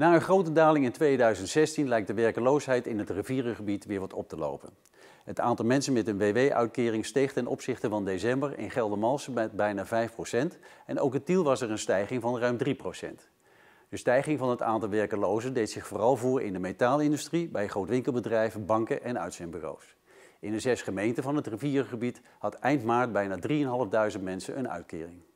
Na een grote daling in 2016 lijkt de werkeloosheid in het rivierengebied weer wat op te lopen. Het aantal mensen met een WW-uitkering steeg ten opzichte van december in Geldermalsen met bijna 5% en ook in Tiel was er een stijging van ruim 3%. De stijging van het aantal werkelozen deed zich vooral voor in de metaalindustrie, bij grootwinkelbedrijven, banken en uitzendbureaus. In de zes gemeenten van het rivierengebied had eind maart bijna 3.500 mensen een uitkering.